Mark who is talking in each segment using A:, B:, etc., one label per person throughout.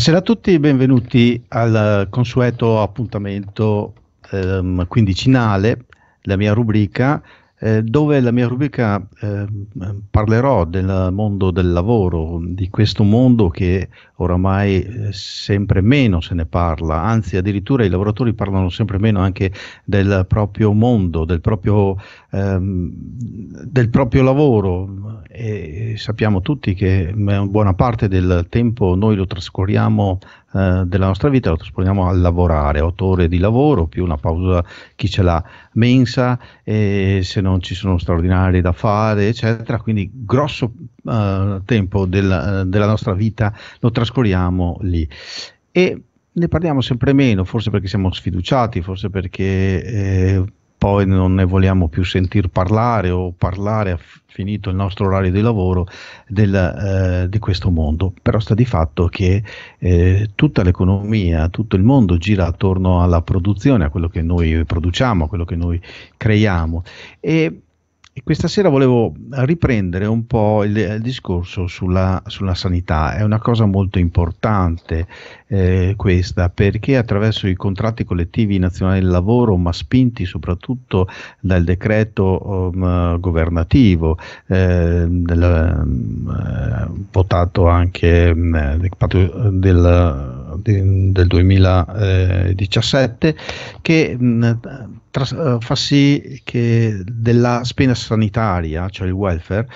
A: Buonasera a tutti, benvenuti al consueto appuntamento ehm, quindicinale, la mia rubrica eh, dove la mia rubrica eh, parlerò del mondo del lavoro, di questo mondo che oramai eh, sempre meno se ne parla, anzi addirittura i lavoratori parlano sempre meno anche del proprio mondo, del proprio, ehm, del proprio lavoro e eh, sappiamo tutti che mm, buona parte del tempo noi lo trascorriamo eh, della nostra vita, lo trasponiamo a lavorare, otto ore di lavoro più una pausa chi ce l'ha mensa, eh, se non ci sono straordinari da fare, eccetera. Quindi grosso eh, tempo del, eh, della nostra vita lo trascorriamo lì. E ne parliamo sempre meno, forse perché siamo sfiduciati, forse perché eh, poi non ne vogliamo più sentir parlare o parlare ha finito il nostro orario di lavoro del, eh, di questo mondo. Però sta di fatto che eh, tutta l'economia, tutto il mondo gira attorno alla produzione, a quello che noi produciamo, a quello che noi creiamo e e questa sera volevo riprendere un po' il, il discorso sulla, sulla, sanità, è una cosa molto importante eh, questa perché attraverso i contratti collettivi nazionali del lavoro, ma spinti soprattutto dal decreto um, governativo eh, del, um, votato anche um, del, del di, del 2017 che mh, tra, eh, fa sì che della spesa sanitaria, cioè il welfare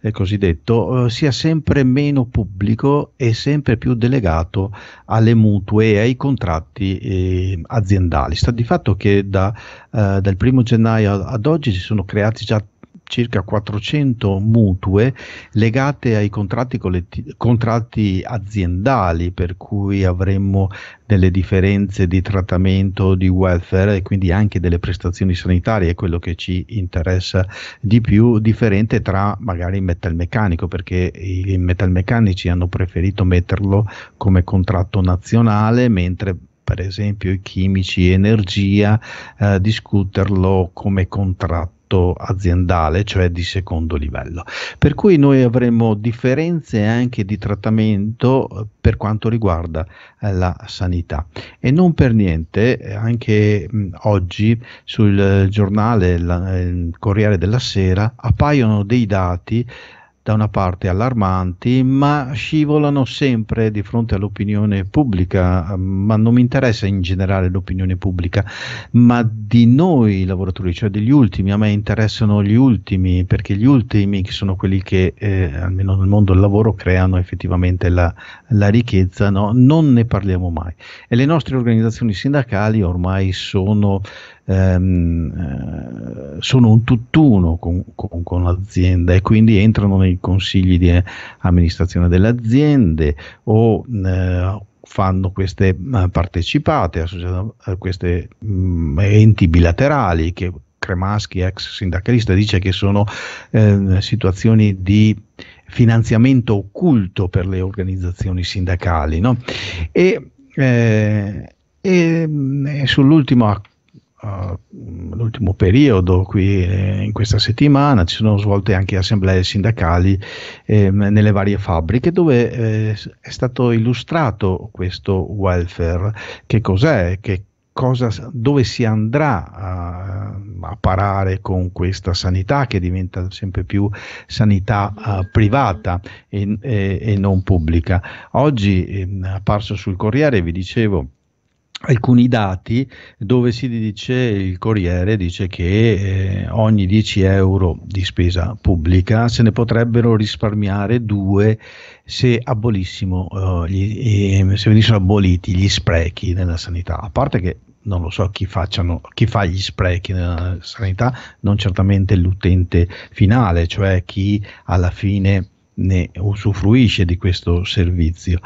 A: eh, cosiddetto, eh, sia sempre meno pubblico e sempre più delegato alle mutue e ai contratti eh, aziendali. Sta di fatto che da, eh, dal 1 gennaio ad oggi si sono creati già circa 400 mutue legate ai contratti, colletti- contratti aziendali, per cui avremmo delle differenze di trattamento di welfare e quindi anche delle prestazioni sanitarie, quello che ci interessa di più, differente tra magari il metalmeccanico, perché i metalmeccanici hanno preferito metterlo come contratto nazionale, mentre per esempio i chimici e energia eh, discuterlo come contratto prodotto aziendale, cioè di secondo livello. Per cui noi avremo differenze anche di trattamento eh, per quanto riguarda eh, la sanità. E non per niente, eh, anche oggi sul giornale la, Corriere della Sera appaiono dei dati da una parte allarmanti, ma scivolano sempre di fronte all'opinione pubblica, ma non mi interessa in generale l'opinione pubblica, ma di noi lavoratori, cioè degli ultimi, a me interessano gli ultimi, perché gli ultimi che sono quelli che eh, almeno nel mondo del lavoro creano effettivamente la, la ricchezza, no? non ne parliamo mai. E le nostre organizzazioni sindacali ormai sono ehm, eh, sono un tutt'uno con, con, con, l'azienda e quindi entrano nei consigli di amministrazione delle aziende o eh, fanno queste eh, partecipate, a eh, questi mm, enti bilaterali che Cremaschi, ex sindacalista, dice che sono eh, situazioni di finanziamento occulto per le organizzazioni sindacali. No? E, eh, e, mm, sull'ultimo Mm, l'ultimo periodo, qui eh, in questa settimana, ci sono svolte anche assemblee sindacali eh, nelle varie fabbriche dove eh, è stato illustrato questo welfare, che cos'è, che cosa, dove si andrà a, a, parare con questa sanità che diventa sempre più sanità uh, privata e, e, e, non pubblica. Oggi è ehm, apparso sul Corriere, vi dicevo, alcuni dati dove si dice, il Corriere dice che eh, ogni 10 euro di spesa pubblica se ne potrebbero risparmiare due se, abolissimo, eh, gli, eh, se venissero aboliti gli sprechi nella sanità, a parte che non lo so chi, facciano, chi fa gli sprechi nella sanità, non certamente l'utente finale, cioè chi alla fine ne usufruisce di questo servizio.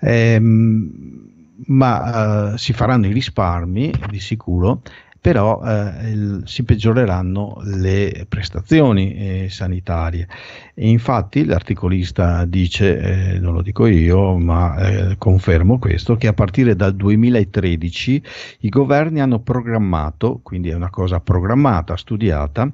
A: Ehm, ma eh, si faranno i risparmi di sicuro, però eh, il, si peggioreranno le prestazioni eh, sanitarie. E infatti l'articolista dice, eh, non lo dico io, ma eh, confermo questo, che a partire dal 2013 i governi hanno programmato, quindi è una cosa programmata, studiata,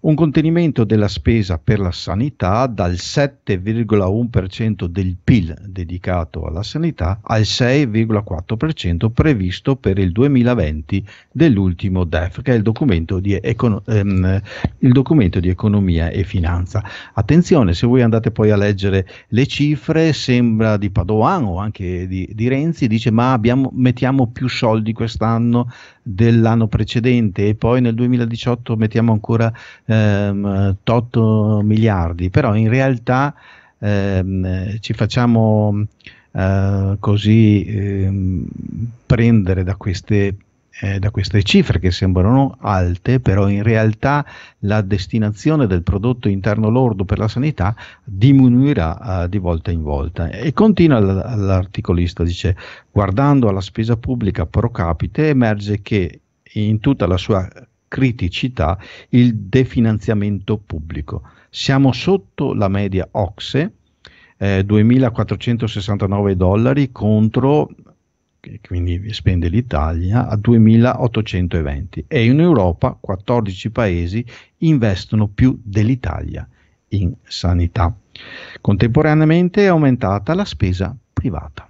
A: un contenimento della spesa per la sanità dal 7,1% del PIL dedicato alla sanità al 6,4% previsto per il 2020 dell'ultimo DEF, che è il documento, econ- ehm, il documento di, economia e finanza. Attenzione, se voi andate poi a leggere le cifre, sembra di Padoan o anche di, di Renzi, dice ma abbiamo, mettiamo più soldi quest'anno dell'anno precedente e poi nel 2018 mettiamo ancora ehm, 8 miliardi, però in realtà ehm, ci facciamo eh, così ehm, prendere da queste eh, da queste cifre che sembrano alte, però in realtà la destinazione del prodotto interno lordo per la sanità diminuirà eh, di volta in volta. E continua l- l'articolista, dice, guardando alla spesa pubblica pro capite emerge che in tutta la sua criticità il definanziamento pubblico. Siamo sotto la media OXE, eh, 2.469 dollari contro quindi spende l'Italia, a 2.820 e in Europa 14 paesi investono più dell'Italia in sanità. Contemporaneamente è aumentata la spesa privata.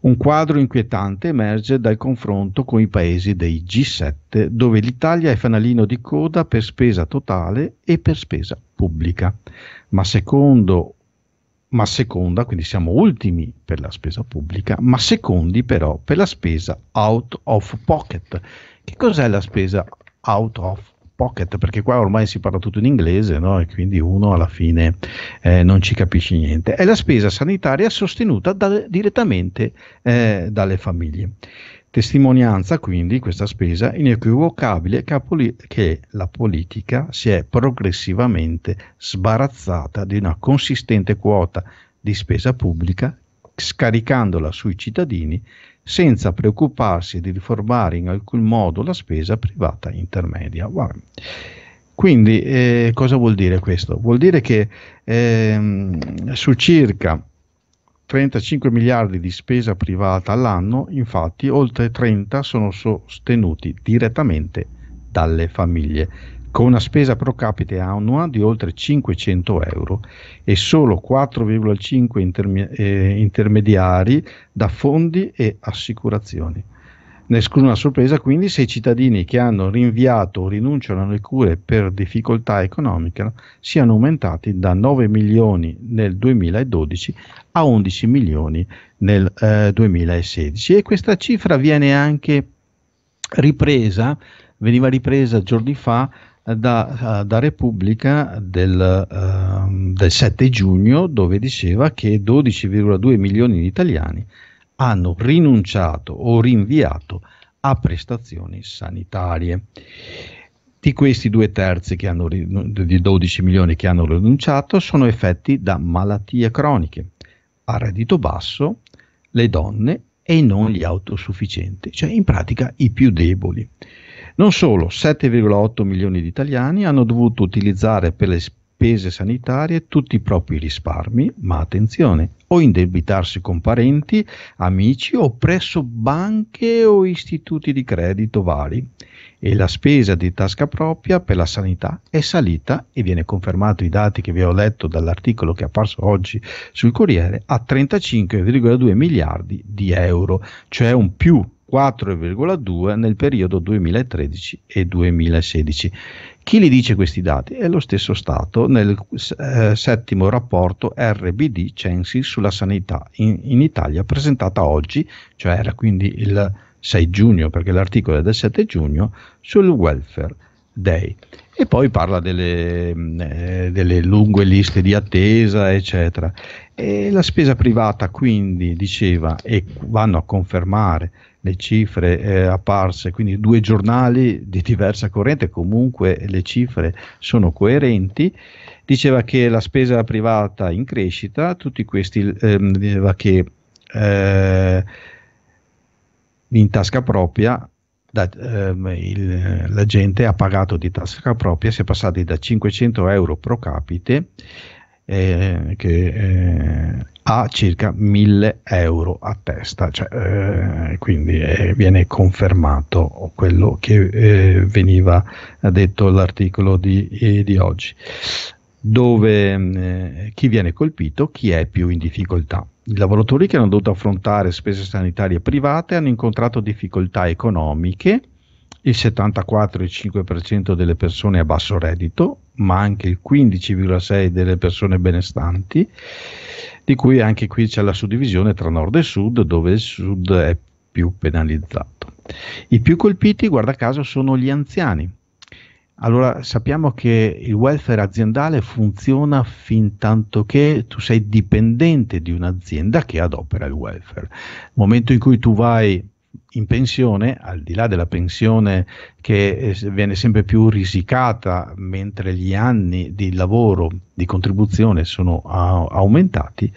A: Un quadro inquietante emerge dal confronto con i paesi dei G7, dove l'Italia è fanalino di coda per spesa totale e per spesa pubblica. Ma secondo ma seconda, quindi siamo ultimi per la spesa pubblica, ma secondi però per la spesa out of pocket. Che cos'è la spesa out of Pocket, perché qua ormai si parla tutto in inglese no? e quindi uno alla fine eh, non ci capisce niente. È la spesa sanitaria sostenuta da, direttamente eh, dalle famiglie. Testimonianza quindi questa spesa inequivocabile che, che la politica si è progressivamente sbarazzata di una consistente quota di spesa pubblica scaricandola sui cittadini senza preoccuparsi di riformare in alcun modo la spesa privata intermedia. Wow. Quindi eh, cosa vuol dire questo? Vuol dire che ehm, su circa 35 miliardi di spesa privata all'anno, infatti oltre 30 sono sostenuti direttamente dalle famiglie con una spesa pro capite annua di oltre 500 euro e solo 4,5 interme- eh, intermediari da fondi e assicurazioni. Nessuna sorpresa quindi se i cittadini che hanno rinviato o rinunciano alle cure per difficoltà economiche siano aumentati da 9 milioni nel 2012 a 11 milioni nel eh, 2016 e questa cifra viene anche ripresa, veniva ripresa giorni fa da, eh, da Repubblica del, uh, del 7 giugno dove diceva che 12,2 milioni di italiani hanno rinunciato o rinviato a prestazioni sanitarie. Di questi due terzi che hanno, di 12 milioni che hanno rinunciato sono effetti da malattie croniche, a reddito basso, le donne e non gli autosufficienti, cioè in pratica i più deboli. Non solo, 7,8 milioni di italiani hanno dovuto utilizzare per le spese sanitarie tutti i propri risparmi, ma attenzione, o indebitarsi con parenti, amici o presso banche o istituti di credito vari. E la spesa di tasca propria per la sanità è salita e viene confermato i dati che vi ho letto dall'articolo che è apparso oggi sul Corriere a 35,2 miliardi di euro, cioè un più 4,2 nel periodo 2013 e 2016. Chi li dice questi dati? È lo stesso Stato nel eh, settimo rapporto RBD Censi sulla sanità in, in, Italia presentata oggi, cioè era quindi il 6 giugno perché l'articolo è del 7 giugno, sul welfare day. E poi parla delle, mm, eh, delle lunghe liste di attesa, eccetera. E la spesa privata quindi, diceva, e vanno a confermare le cifre eh, apparse, quindi due giornali di diversa corrente, comunque le cifre sono coerenti, diceva che la spesa privata in crescita, tutti questi ehm, diceva che eh, in tasca propria da, ehm, il, la gente ha pagato di tasca propria, si è passati da 500 euro pro capite eh, che eh, ha circa 1000 euro a testa, cioè, eh, quindi eh, viene confermato quello che veniva detto l'articolo di, di oggi dove eh, chi viene colpito, chi è più in difficoltà. I lavoratori che hanno dovuto affrontare spese sanitarie private hanno incontrato difficoltà economiche il 74,5% delle persone a basso reddito, ma anche il 15,6% delle persone benestanti, di cui anche qui c'è la suddivisione tra nord e sud, dove il sud è più penalizzato. I più colpiti, guarda caso, sono gli anziani. Allora sappiamo che il welfare aziendale funziona fin tanto che tu sei dipendente di un'azienda che adopera il welfare. Nel momento in cui tu vai in pensione, al di là della pensione che eh, viene sempre più risicata mentre gli anni di lavoro, di contribuzione sono aumentati,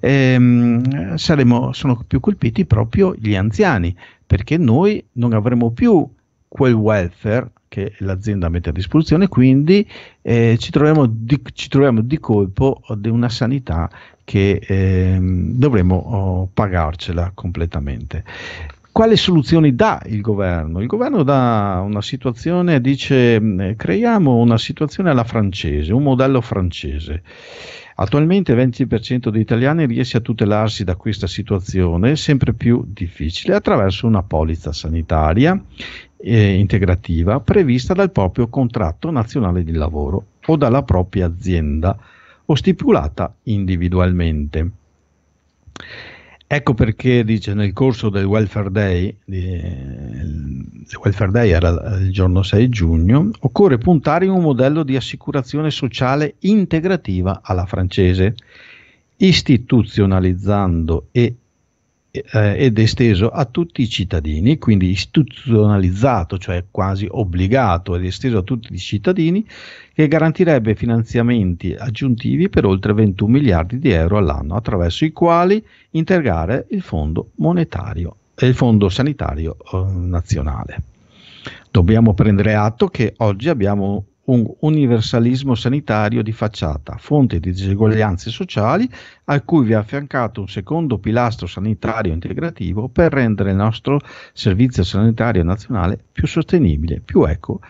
A: ehm, saremo, sono più colpiti proprio gli anziani, perché noi non avremo più quel welfare che l'azienda mette a disposizione, quindi eh, ci, troviamo di, ci, troviamo di, colpo di una sanità che eh, dovremo oh, pagarcela completamente quale soluzioni dà il governo? Il governo dà una situazione, dice mm, eh, creiamo una situazione alla francese, un modello francese. Attualmente il 20% degli italiani riesce a tutelarsi da questa situazione sempre più difficile attraverso una polizza sanitaria eh, integrativa prevista dal proprio contratto nazionale di lavoro o dalla propria azienda o stipulata individualmente. Ecco perché dice nel corso del Welfare Day, il Welfare Day era il giorno 6 giugno, occorre puntare in un modello di assicurazione sociale integrativa alla francese, istituzionalizzando e eh, ed esteso a tutti i cittadini, quindi istituzionalizzato, cioè quasi obbligato ed esteso a tutti i cittadini, che garantirebbe finanziamenti aggiuntivi per oltre 21 miliardi di euro all'anno, attraverso i quali integrare il fondo monetario e il fondo sanitario eh, nazionale. Dobbiamo prendere atto che oggi abbiamo un universalismo sanitario di facciata, fonte di diseguaglianze sociali, a cui vi è affiancato un secondo pilastro sanitario integrativo per rendere il nostro servizio sanitario nazionale più sostenibile, più eco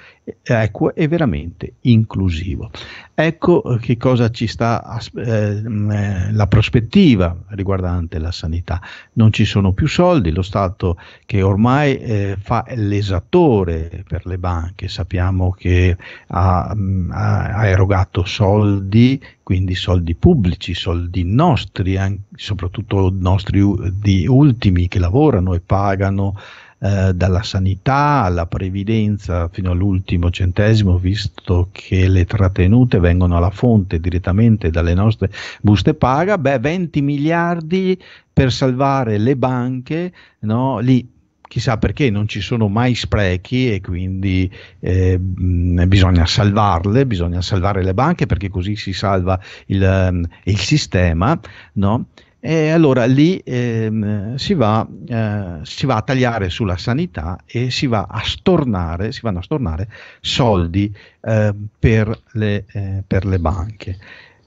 A: equo ecco, e veramente inclusivo. Ecco eh, che cosa ci sta eh, mm, eh, la prospettiva riguardante la sanità. Non ci sono più soldi, lo Stato che ormai eh, fa l'esattore per le banche, sappiamo che mm, ha, ha erogato soldi quindi soldi pubblici, soldi nostri, soprattutto nostri di ultimi che lavorano e pagano eh, dalla sanità alla previdenza fino all'ultimo centesimo, visto che le trattenute vengono alla fonte direttamente dalle nostre buste paga, beh, 20 miliardi per salvare le banche, no? lì chissà perché non ci sono mai sprechi e quindi eh, bisogna salvarle, bisogna salvare le banche perché così si salva il, ehm, il sistema, no? E allora lì ehm, si, va, eh, si, va, a tagliare sulla sanità e si, va a stornare, si vanno a stornare soldi eh, per, le, eh, per, le, banche.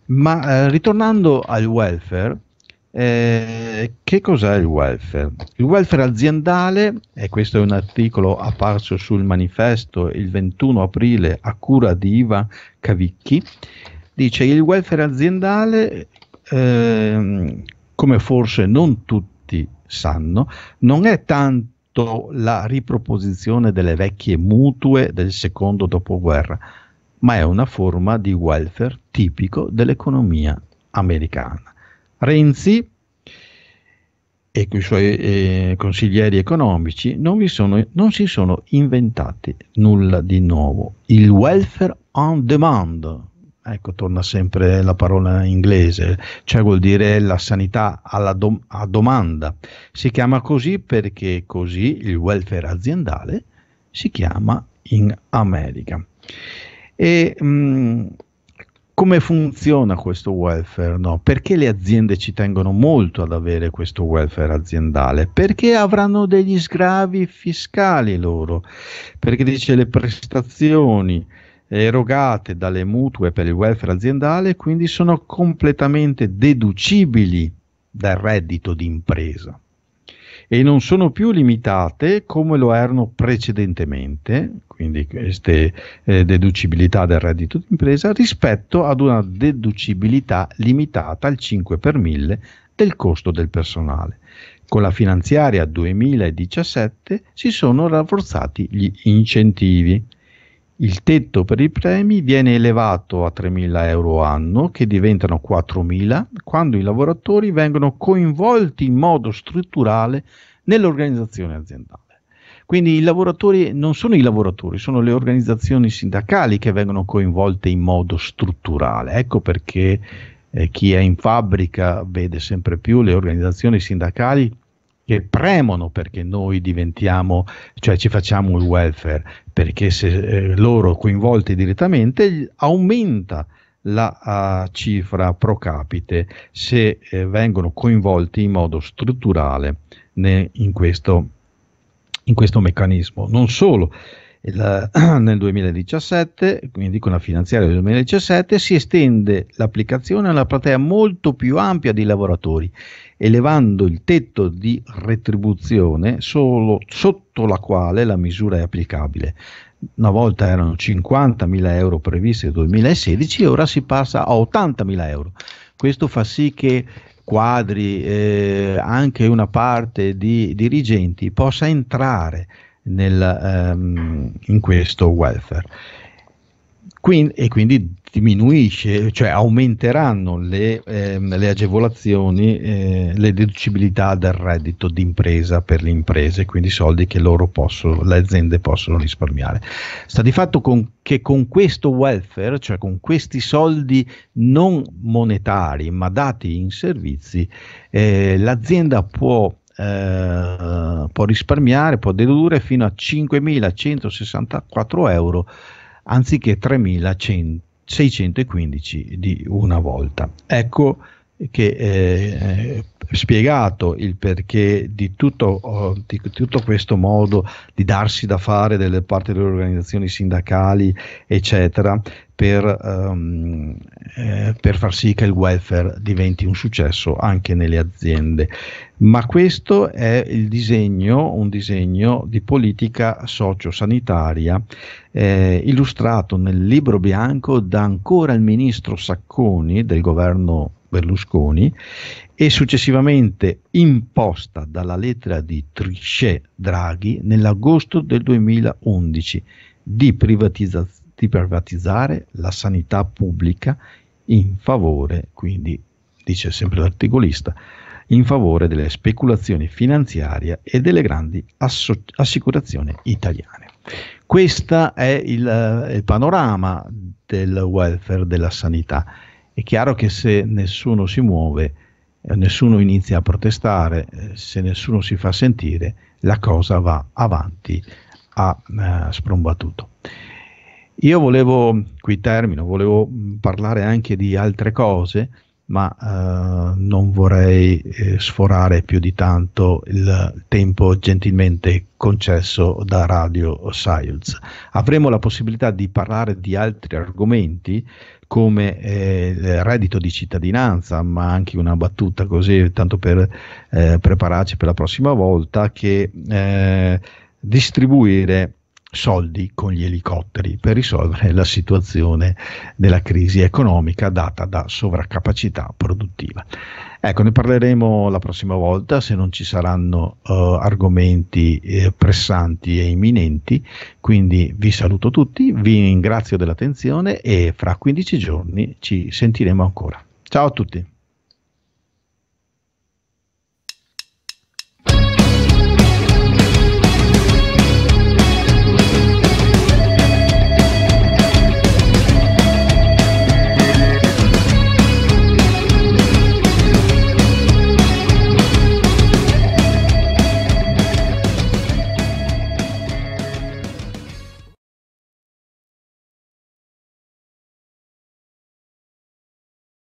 A: Ma eh, ritornando al welfare, eh, che cos'è il welfare? Il welfare aziendale, e questo è un articolo apparso sul manifesto il 21 aprile a cura di Iva Cavicchi, dice il welfare aziendale eh, come forse non tutti sanno, non è tanto la riproposizione delle vecchie mutue del secondo dopoguerra, ma è una forma di welfare tipico dell'economia americana. Renzi e i suoi eh, consiglieri economici non, sono, non si sono inventati nulla di nuovo. Il welfare on demand, ecco, torna sempre la parola inglese, cioè vuol dire la sanità dom- a domanda. Si chiama così perché così il welfare aziendale si chiama in America. E mh, mm, come funziona questo welfare? No? Perché le aziende ci tengono molto ad avere questo welfare aziendale? Perché avranno degli sgravi fiscali loro, perché dice le prestazioni erogate dalle mutue per il welfare aziendale quindi sono completamente deducibili dal reddito d'impresa e non sono più limitate come lo erano precedentemente, quindi queste eh, deducibilità del reddito d'impresa, rispetto ad una deducibilità limitata al 5 per 1000 del costo del personale. Con la finanziaria 2017 si sono rafforzati gli incentivi il tetto per i premi viene elevato a 3.000 euro anno, che diventano 4.000, quando i lavoratori vengono coinvolti in modo strutturale nell'organizzazione aziendale. Quindi i lavoratori non sono i lavoratori, sono le organizzazioni sindacali che vengono coinvolte in modo strutturale. Ecco perché eh, chi è in fabbrica vede sempre più le organizzazioni sindacali che premono perché noi diventiamo, cioè ci facciamo il welfare, perché se eh, loro coinvolti direttamente aumenta la uh, cifra pro capite se eh, vengono coinvolti in modo strutturale ne, in, questo, in questo meccanismo. Non solo, il, nel 2017, quindi con la finanziaria del 2017, si estende l'applicazione a una platea molto più ampia di lavoratori, elevando il tetto di retribuzione solo sotto la quale la misura è applicabile. Una volta erano 50.000 euro previsti nel 2016 ora si passa a 80.000 euro. Questo fa sì che quadri, eh, anche una parte di dirigenti possa entrare nel, um, in questo welfare. Quindi, e quindi diminuisce, cioè aumenteranno le, ehm, le agevolazioni, eh, le deducibilità del reddito d'impresa per le imprese, quindi soldi che possono, le aziende possono risparmiare. Sta di fatto con, che con questo welfare, cioè con questi soldi non monetari ma dati in servizi, eh, l'azienda può eh, può risparmiare, può dedurre fino a 5.164 euro anziché 3.615 di una volta. Ecco che eh, spiegato il perché di tutto, oh, di tutto, questo modo di darsi da fare da parte delle organizzazioni sindacali, eccetera, per, um, eh, per, far sì che il welfare diventi un successo anche nelle aziende. Ma questo è il disegno, un disegno di politica sociosanitaria eh, illustrato nel libro bianco da ancora il ministro Sacconi del governo Berlusconi e successivamente imposta dalla lettera di Trichet Draghi nell'agosto del 2011 di privatizzazione di privatizzare la sanità pubblica in favore, quindi dice sempre l'articolista, in favore delle speculazioni finanziarie e delle grandi asso- assicurazioni italiane. Questo è il, eh, il, panorama del welfare, della sanità. È chiaro che se nessuno si muove, eh, nessuno inizia a protestare, eh, se nessuno si fa sentire, la cosa va avanti a eh, sprombattuto. Io volevo, qui termino, volevo parlare anche di altre cose, ma eh, non vorrei eh, sforare più di tanto il tempo gentilmente concesso da Radio Science. Avremo la possibilità di parlare di altri argomenti come eh, il reddito di cittadinanza, ma anche una battuta così, tanto per eh, prepararci per la prossima volta, che eh, distribuire soldi con gli elicotteri per risolvere la situazione della crisi economica data da sovraccapacità produttiva. Ecco, ne parleremo la prossima volta se non ci saranno eh, argomenti eh, pressanti e imminenti, quindi vi saluto tutti, vi ringrazio dell'attenzione e fra 15 giorni ci sentiremo ancora. Ciao a tutti.